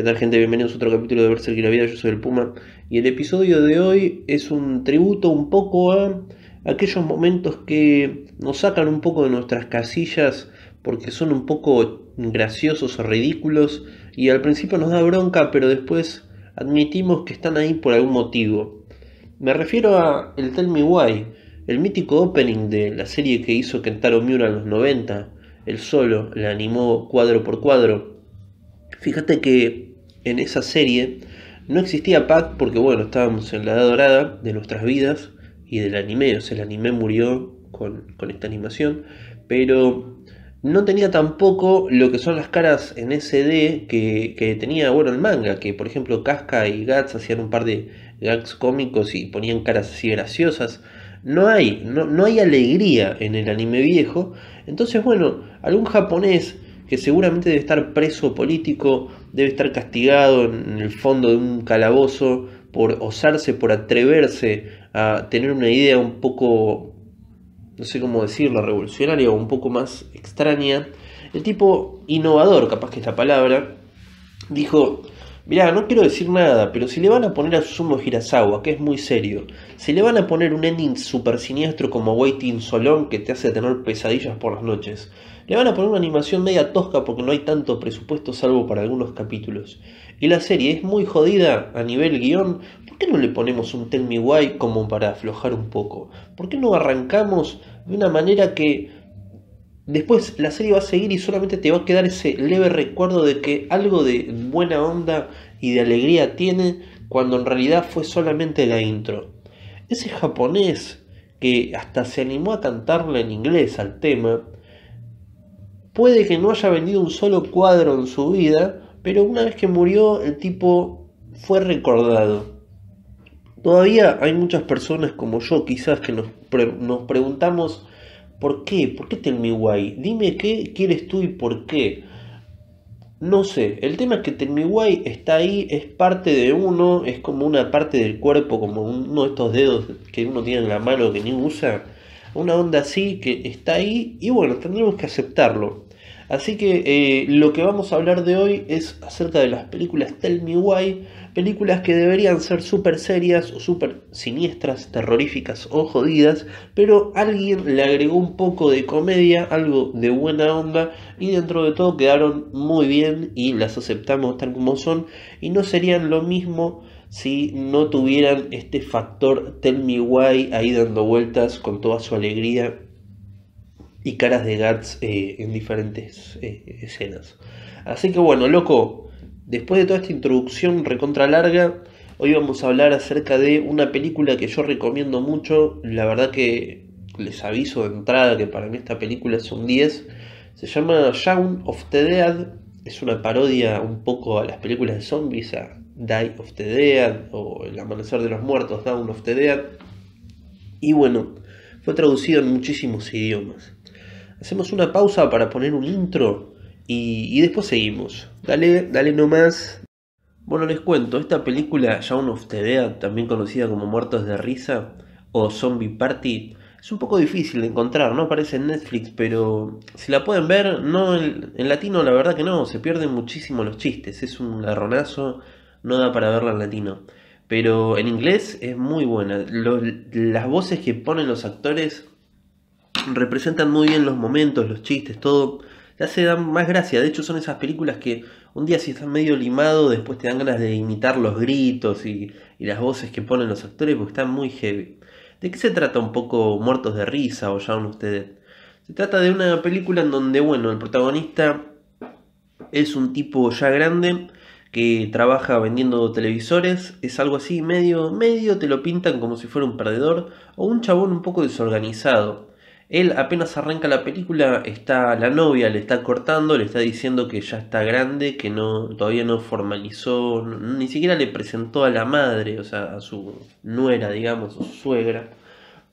¿Qué tal gente? Bienvenidos a otro capítulo de Berserk y la Vida, yo soy el Puma y el episodio de hoy es un tributo un poco a aquellos momentos que nos sacan un poco de nuestras casillas porque son un poco graciosos o ridículos y al principio nos da bronca pero después admitimos que están ahí por algún motivo. Me refiero a el Tell Me Why, el mítico opening de la serie que hizo Kentaro Miura en los 90, el solo, la animó cuadro por cuadro. Fíjate que en esa serie no existía Pat porque bueno, estábamos en la edad dorada de nuestras vidas y del anime, o sea, el anime murió con, esta animación, pero no tenía tampoco lo que son las caras en SD que, que tenía, bueno, el manga, que por ejemplo Casca y Gats hacían un par de gags cómicos y ponían caras así graciosas. No hay, no, no hay alegría en el anime viejo. Entonces, bueno, algún japonés que seguramente debe estar preso político debe estar castigado en el fondo de un calabozo por osarse, por atreverse a tener una idea un poco, no sé cómo decirlo, revolucionaria o un poco más extraña. El tipo innovador, capaz que esta palabra, dijo, mirá, no quiero decir nada, pero si le van a poner a Sumo Hirasawa, que es muy serio, si le van a poner un ending super siniestro como Waiting Solon, que te hace tener pesadillas por las noches, le van a poner una animación media tosca porque no hay tanto presupuesto salvo para algunos capítulos. Y la serie es muy jodida a nivel guión. ¿Por qué no le ponemos un Tell Me como para aflojar un poco? ¿Por qué no arrancamos de una manera que después la serie va a seguir y solamente te va a quedar ese leve recuerdo de que algo de buena onda y de alegría tiene cuando en realidad fue solamente la intro? Ese japonés que hasta se animó a cantarle en inglés al tema, Puede que no haya vendido un solo cuadro en su vida, pero una vez que murió el tipo fue recordado. Todavía hay muchas personas como yo quizás que nos, preguntamos ¿por qué? ¿Por qué Tell Dime qué quieres tú y por qué. No sé, el tema es que Tell está ahí, es parte de uno, es como una parte del cuerpo, como uno de estos dedos que uno tiene en la mano que ni usa. Una onda así que está ahí y bueno, tendremos que aceptarlo. Así que eh, lo que vamos a hablar de hoy es acerca de las películas Tell Me Why, películas que deberían ser súper serias o súper siniestras, terroríficas o jodidas, pero alguien le agregó un poco de comedia, algo de buena onda y dentro de todo quedaron muy bien y las aceptamos tal como son y no serían lo mismo si no tuvieran este factor Tell Me Why ahí dando vueltas con toda su alegría y caras de Guts eh, en diferentes eh, escenas. Así que bueno, loco, después de toda esta introducción recontra larga, hoy vamos a hablar acerca de una película que yo recomiendo mucho. La verdad que les aviso de entrada que para mí esta película es un 10. Se llama Shaun of the Dead. Es una parodia un poco a las películas de zombies, a Die of the Dead o El Amanecer de los Muertos, Dawn of the Dead. Y bueno, fue traducido en muchísimos idiomas. Hacemos una pausa para poner un intro y, después seguimos. Dale, dale nomás. Bueno, les cuento, esta película Shaun of the también conocida como Muertos de Risa o Zombie Party, es un poco difícil de encontrar, no aparece en Netflix, pero si la pueden ver, no en, latino la verdad que no, se pierden muchísimo los chistes, es un garronazo, no da para verla en latino. Pero en inglés es muy buena, las voces que ponen los actores representan muy bien los momentos, los chistes, todo. ya se dan más gracia. De hecho, son esas películas que un día si están medio limado, después te dan ganas de imitar los gritos y, las voces que ponen los actores porque están muy heavy. ¿De qué se trata un poco Muertos de Risa o ya Llaman Ustedes? Se trata de una película en donde, bueno, el protagonista es un tipo ya grande que trabaja vendiendo televisores, es algo así, medio, medio te lo pintan como si fuera un perdedor o un chabón un poco desorganizado. Él apenas arranca la película, está la novia, le está cortando, le está diciendo que ya está grande, que no todavía no formalizó, ni siquiera le presentó a la madre, o sea, a su nuera, digamos, su suegra.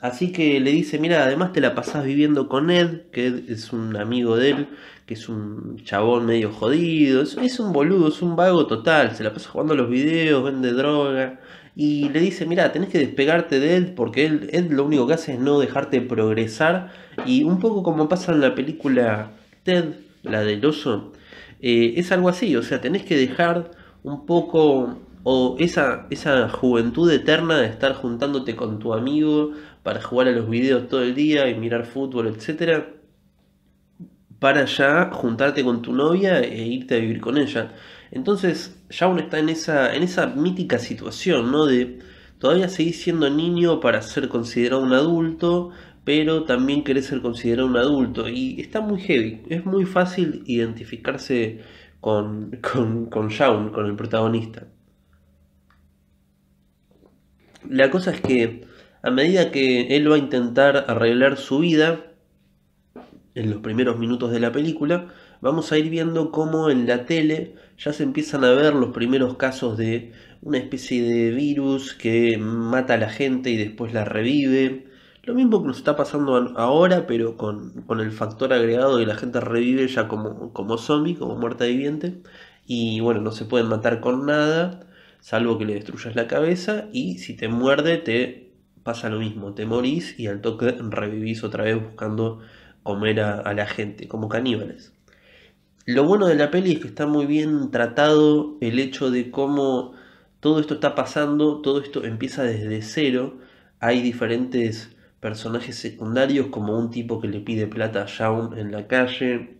Así que le dice, mira, además te la pasás viviendo con Ed, que es un amigo de él, que es un chabón medio jodido, es, es un boludo, es un vago total, se la pasa jugando a los videos, vende droga, y le dice, mira, tenés que despegarte de él porque él, es lo único que hace es no dejarte progresar. Y un poco como pasa en la película Ted, la del oso, eh, es algo así, o sea, tenés que dejar un poco o esa, esa juventud eterna de estar juntándote con tu amigo para jugar a los videos todo el día y mirar fútbol, etc. para ya juntarte con tu novia e irte a vivir con ella. Entonces, Shaun está en esa, mítica situación, ¿no? De todavía seguir siendo niño para ser considerado un adulto, pero también querer ser considerado un adulto. Y está muy heavy. Es muy fácil identificarse con, con, con Shaun, con el protagonista. La cosa es que a medida que él va a intentar arreglar su vida, en los primeros minutos de la película, vamos a ir viendo cómo en la tele ya se empiezan a ver los primeros casos de una especie de virus que mata a la gente y después la revive. Lo mismo que nos está pasando ahora, pero con, el factor agregado de la gente revive ya como, zombie, como muerta viviente. Y bueno, no se pueden matar con nada, salvo que le destruyas la cabeza. Y si te muerde, te pasa lo mismo. Te morís y al toque revivís otra vez buscando comer a la gente, como caníbales. Lo bueno de la peli es que está muy bien tratado el hecho de cómo todo esto está pasando, todo esto empieza desde cero. Hay diferentes personajes secundarios como un tipo que le pide plata a Shaun en la calle,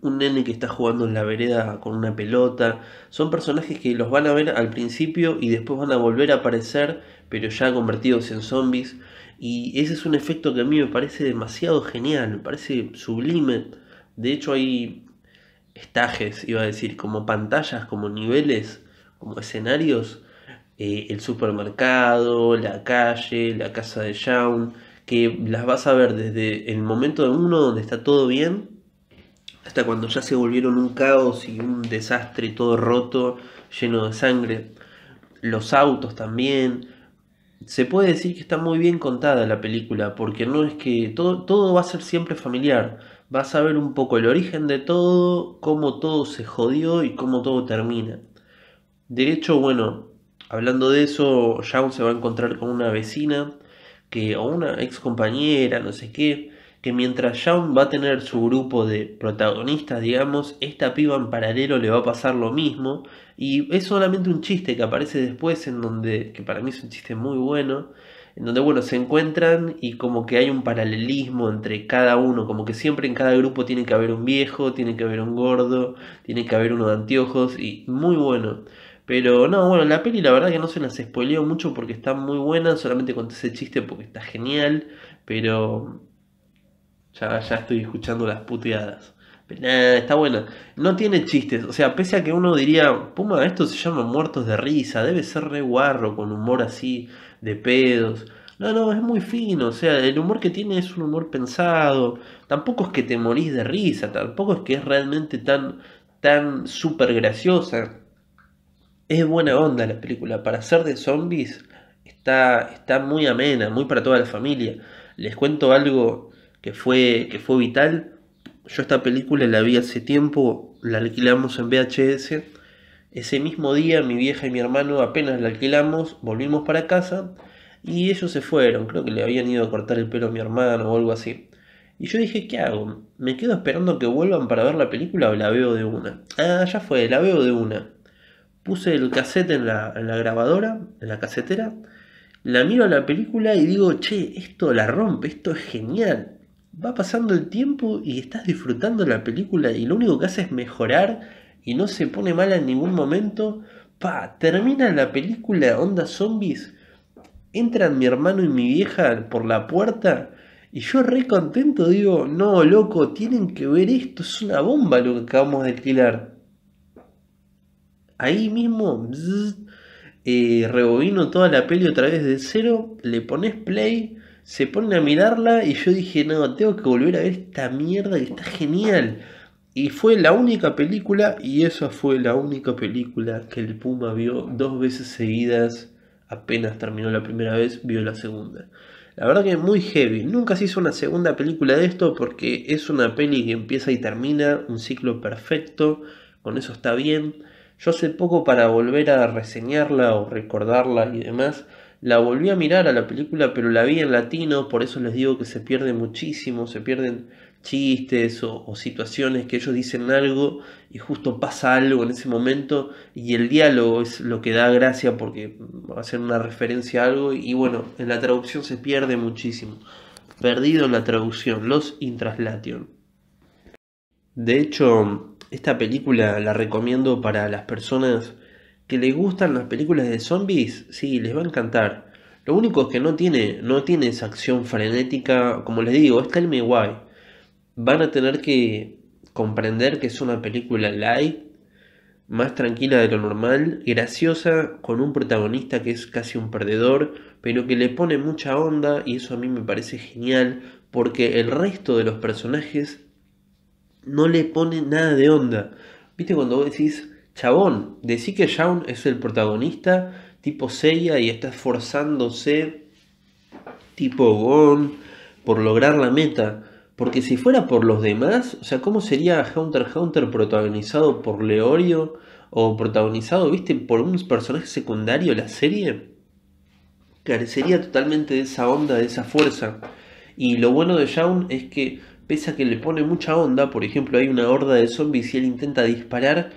un nene que está jugando en la vereda con una pelota. Son personajes que los van a ver al principio y después van a volver a aparecer, pero ya convertidos en zombies. Y ese es un efecto que a mí me parece demasiado genial, me parece sublime. De hecho hay estajes, iba a decir, como pantallas, como niveles, como escenarios, eh, el supermercado, la calle, la casa de Shaun, que las vas a ver desde el momento de uno donde está todo bien, hasta cuando ya se volvieron un caos y un desastre todo roto, lleno de sangre. Los autos también. Se puede decir que está muy bien contada la película, porque no es que todo, todo va a ser siempre familiar vas a ver un poco el origen de todo, cómo todo se jodió y cómo todo termina. De hecho, bueno, hablando de eso, Shaun se va a encontrar con una vecina que, o una ex compañera, no sé qué, que mientras Shaun va a tener su grupo de protagonistas, digamos, esta piba en paralelo le va a pasar lo mismo. Y es solamente un chiste que aparece después, en donde, que para mí es un chiste muy bueno, en donde bueno, se encuentran y como que hay un paralelismo entre cada uno, como que siempre en cada grupo tiene que haber un viejo, tiene que haber un gordo, tiene que haber uno de anteojos y muy bueno. Pero no, bueno, la peli la verdad que no se las spoileo mucho porque está muy buena, solamente conté ese chiste porque está genial, pero ya, ya estoy escuchando las puteadas. Nada está buena. No tiene chistes. O sea, pese a que uno diría, Puma, esto se llama muertos de risa. Debe ser re guarro, con humor así, de pedos. No, no, es muy fino. O sea, el humor que tiene es un humor pensado. Tampoco es que te morís de risa. Tampoco es que es realmente tan, tan súper graciosa. Es buena onda la película. Para ser de zombies, está, está muy amena, muy para toda la familia. Les cuento algo que fue, que fue vital yo esta película la vi hace tiempo, la alquilamos en VHS. Ese mismo día mi vieja y mi hermano apenas la alquilamos, volvimos para casa y ellos se fueron. Creo que le habían ido a cortar el pelo a mi hermano o algo así. Y yo dije, ¿qué hago? ¿Me quedo esperando que vuelvan para ver la película o la veo de una? Ah, ya fue, la veo de una. Puse el cassette en la, en la grabadora, en la casetera, la miro a la película y digo, che, esto la rompe, esto es genial va pasando el tiempo y estás disfrutando la película y lo único que hace es mejorar y no se pone mal en ningún momento. Pa, termina la película Onda Zombies. Entran mi hermano y mi vieja por la puerta y yo re contento digo, no, loco, tienen que ver esto, es una bomba lo que acabamos de alquilar. Ahí mismo, eh, rebobino toda la peli otra vez de cero, le pones play se ponen a mirarla y yo dije, no, tengo que volver a ver esta mierda que está genial. Y fue la única película, y esa fue la única película que el Puma vio dos veces seguidas. Apenas terminó la primera vez, vio la segunda. La verdad que es muy heavy. Nunca se hizo una segunda película de esto porque es una peli que empieza y termina, un ciclo perfecto. Con eso está bien. Yo hace poco para volver a reseñarla o recordarla y demás, la volví a mirar a la película, pero la vi en latino, por eso les digo que se pierde muchísimo, se pierden chistes o, situaciones que ellos dicen algo y justo pasa algo en ese momento y el diálogo es lo que da gracia porque va a ser una referencia a algo y bueno, en la traducción se pierde muchísimo. Perdido en la traducción, los intraslation De hecho, esta película la recomiendo para las personas que les gustan las películas de zombies, sí, les va a encantar. Lo único es que no tiene, no tiene esa acción frenética, como les digo, es Tell guay... Van a tener que comprender que es una película light, más tranquila de lo normal, graciosa, con un protagonista que es casi un perdedor, pero que le pone mucha onda y eso a mí me parece genial, porque el resto de los personajes no le pone nada de onda. ¿Viste cuando vos decís, Chabón, decir que Shaun es el protagonista, tipo Seiya, y está esforzándose, tipo Gon, por lograr la meta. Porque si fuera por los demás, o sea, ¿cómo sería Hunter x Hunter protagonizado por Leorio? O protagonizado, viste, por un personaje secundario la serie? Carecería totalmente de esa onda, de esa fuerza. Y lo bueno de Shaun es que, pese a que le pone mucha onda, por ejemplo, hay una horda de zombies y él intenta disparar,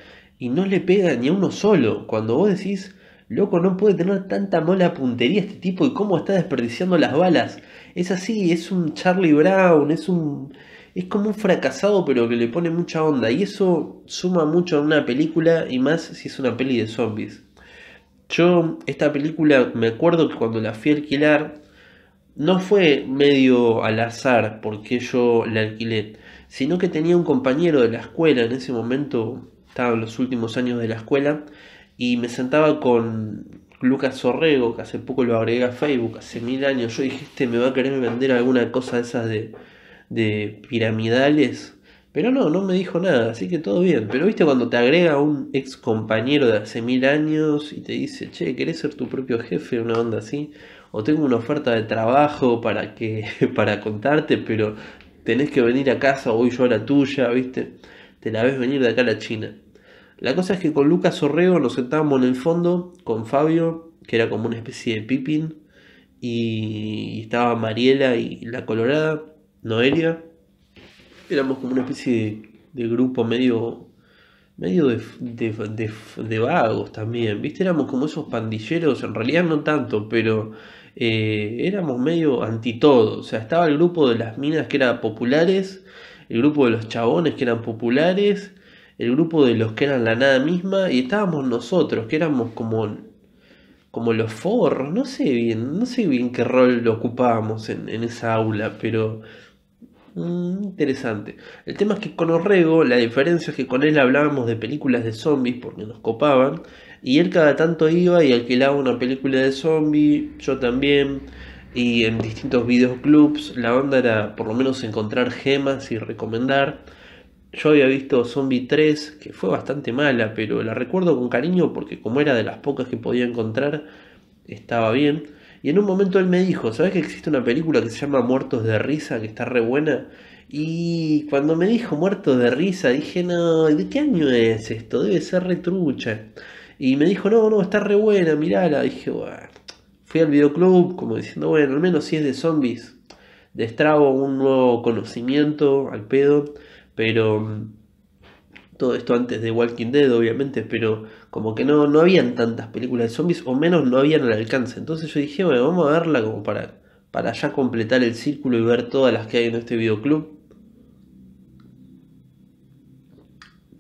y no le pega ni a uno solo. Cuando vos decís, loco, no puede tener tanta mala puntería este tipo y cómo está desperdiciando las balas. Es así, es un Charlie Brown, es un. Es como un fracasado pero que le pone mucha onda y eso suma mucho a una película y más si es una peli de zombies. Yo esta película me acuerdo que cuando la fui a alquilar no fue medio al azar porque yo la alquilé, sino que tenía un compañero de la escuela en ese momento estaba en los últimos años de la escuela, y me sentaba con Lucas Sorrego, que hace poco lo agregué a Facebook, hace mil años, yo dije, este me va a querer vender alguna cosa de esas de, piramidales, pero no, no me dijo nada, así que todo bien. Pero viste cuando te agrega un ex compañero de hace mil años y te dice, che, ¿querés ser tu propio jefe? Una onda así. O tengo una oferta de trabajo para que, para contarte, pero tenés que venir a casa, voy yo a la tuya, viste. Te la ves venir de acá a la China. La cosa es que con Lucas Orrego nos sentábamos en el fondo, con Fabio, que era como una especie de pipín, y estaba Mariela y la Colorada, Noelia. Éramos como una especie de, grupo medio medio de, vagos también, ¿viste? Éramos como esos pandilleros, en realidad no tanto, pero eh, éramos medio anti todo. O sea, estaba el grupo de las minas que eran populares, el grupo de los chabones que eran populares, el grupo de los que eran la nada misma y estábamos nosotros, que éramos como, como los for. no sé bien, no sé bien qué rol lo ocupábamos en, esa aula, pero mm, interesante. El tema es que con Orrego, la diferencia es que con él hablábamos de películas de zombies porque nos copaban, y él cada tanto iba y alquilaba una película de zombie, yo también y en distintos videoclubs. La onda era por lo menos encontrar gemas y recomendar. Yo había visto Zombie 3, que fue bastante mala, pero la recuerdo con cariño porque como era de las pocas que podía encontrar, estaba bien. Y en un momento él me dijo, ¿sabes que existe una película que se llama Muertos de Risa, que está re buena? Y cuando me dijo Muertos de Risa, dije, no, ¿de qué año es esto? Debe ser retrucha. Y me dijo, no, no, está re buena, mirala. Dije, bueno. Fui al videoclub como diciendo, bueno, al menos si es de zombies, destrabo un nuevo conocimiento al pedo pero mm, todo esto antes de Walking Dead obviamente, pero como que no, no habían tantas películas de zombies o menos no habían al alcance. Entonces yo dije, bueno, vamos a verla como para, para ya completar el círculo y ver todas las que hay en este videoclub.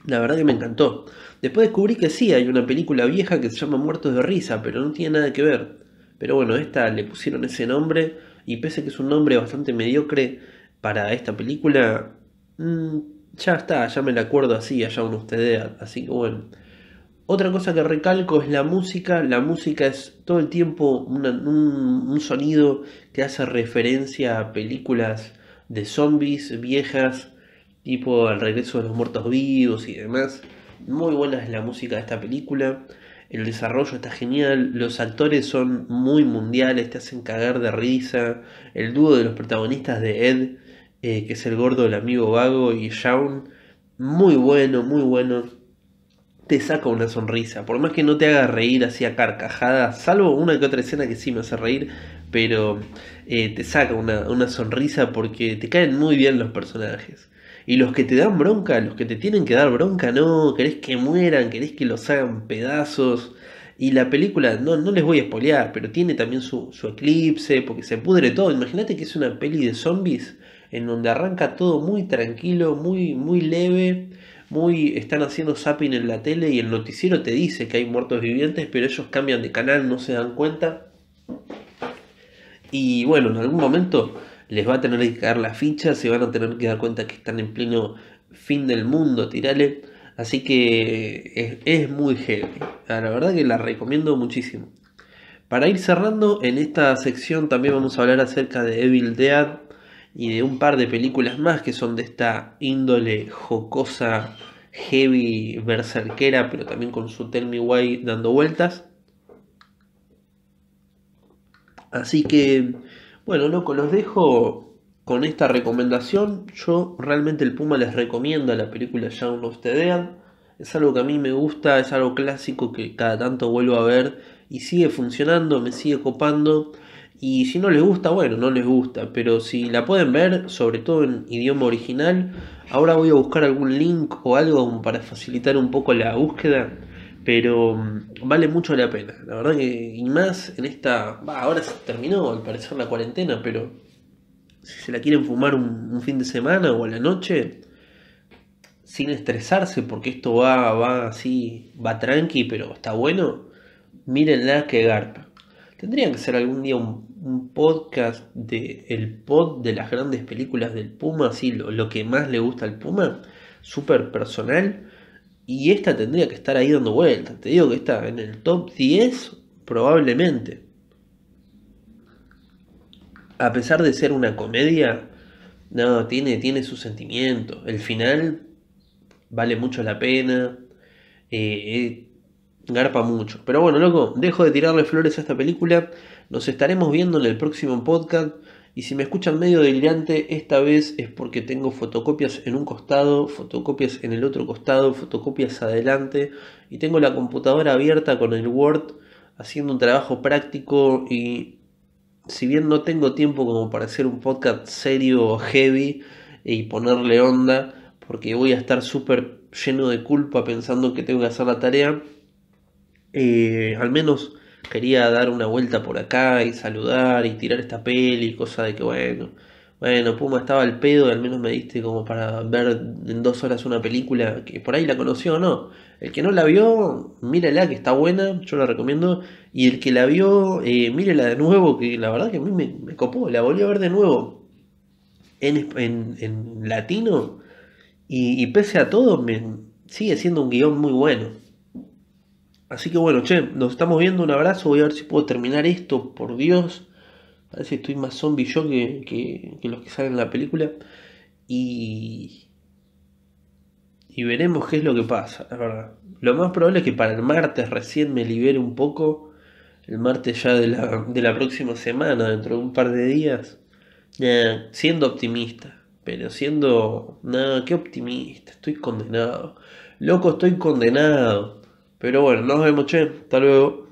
La verdad que me encantó. Después descubrí que sí, hay una película vieja que se llama Muertos de Risa, pero no tiene nada que ver. Pero bueno, esta le pusieron ese nombre y pese a que es un nombre bastante mediocre para esta película, Mm, ya está, ya me la acuerdo así, allá uno ustedes, así que bueno. Otra cosa que recalco es la música. La música es todo el tiempo un, un, sonido que hace referencia a películas de zombies viejas, tipo El regreso de los muertos vivos y demás. Muy buena es la música de esta película. El desarrollo está genial. Los actores son muy mundiales, te hacen cagar de risa. El dúo de los protagonistas de Ed eh, que es el gordo, el amigo vago y Shaun. Muy bueno, muy bueno. Te saca una sonrisa, por más que no te haga reír así a carcajadas, salvo una que otra escena que sí me hace reír, pero eh, te saca una, sonrisa porque te caen muy bien los personajes. Y los que te dan bronca, los que te tienen que dar bronca, no, querés que mueran, querés que los hagan pedazos. Y la película, no, no les voy a espolear... pero tiene también su, su eclipse, porque se pudre todo. Imagínate que es una peli de zombies en donde arranca todo muy tranquilo, muy, muy leve, muy están haciendo zapping en la tele y el noticiero te dice que hay muertos vivientes, pero ellos cambian de canal, no se dan cuenta. Y bueno, en algún momento les va a tener que caer la ficha, se van a tener que dar cuenta que están en pleno fin del mundo, tirale. Así que es, es muy heavy. Ah, la verdad que la recomiendo muchísimo. Para ir cerrando, en esta sección también vamos a hablar acerca de Evil Dead, y de un par de películas más que son de esta índole jocosa, heavy, berserquera, pero también con su Tell Me Why dando vueltas. Así que, bueno, loco, los dejo con esta recomendación. Yo realmente el Puma les recomienda la película Young of the Es algo que a mí me gusta, es algo clásico que cada tanto vuelvo a ver y sigue funcionando, me sigue copando. Y si no les gusta, bueno, no les gusta. Pero si la pueden ver, sobre todo en idioma original, ahora voy a buscar algún link o algo para facilitar un poco la búsqueda. Pero mm, vale mucho la pena. La verdad que, y más en esta... ahora se terminó al parecer la cuarentena, pero si se la quieren fumar un, fin de semana o a la noche, sin estresarse, porque esto va, va así, va tranqui, pero está bueno, mírenla que garpa. Tendría que ser algún día un, podcast de el pod de las grandes películas del Puma, así lo, que más le gusta al Puma, súper personal. Y esta tendría que estar ahí dando vueltas. Te digo que está en el top 10 probablemente. A pesar de ser una comedia, no, tiene, tiene su sentimiento. El final vale mucho la pena. Eh, eh, garpa mucho. Pero bueno, loco, dejo de tirarle flores a esta película. Nos estaremos viendo en el próximo podcast. Y si me escuchan medio delirante, esta vez es porque tengo fotocopias en un costado, fotocopias en el otro costado, fotocopias adelante. Y tengo la computadora abierta con el Word haciendo un trabajo práctico y si bien no tengo tiempo como para hacer un podcast serio o heavy y ponerle onda, porque voy a estar súper lleno de culpa pensando que tengo que hacer la tarea, eh, al menos quería dar una vuelta por acá y saludar y tirar esta peli, cosa de que bueno, bueno, Puma estaba al pedo y al menos me diste como para ver en dos horas una película que por ahí la conoció o no. El que no la vio, mírala que está buena, yo la recomiendo. Y el que la vio, eh, mírela de nuevo, que la verdad que a mí me, copó, la volví a ver de nuevo en, en, en latino. Y, pese a todo, me, sigue siendo un guión muy bueno. Así que bueno, che, nos estamos viendo, un abrazo, voy a ver si puedo terminar esto, por Dios. A ver si estoy más zombie yo que, los que salen en la película. Y, y veremos qué es lo que pasa, la verdad. Lo más probable es que para el martes recién me libere un poco. El martes ya de la, próxima semana, dentro de un par de días. siendo optimista, pero siendo... Nada, qué optimista, estoy condenado. Loco, estoy condenado. Pero bueno, nos vemos, che. Hasta luego.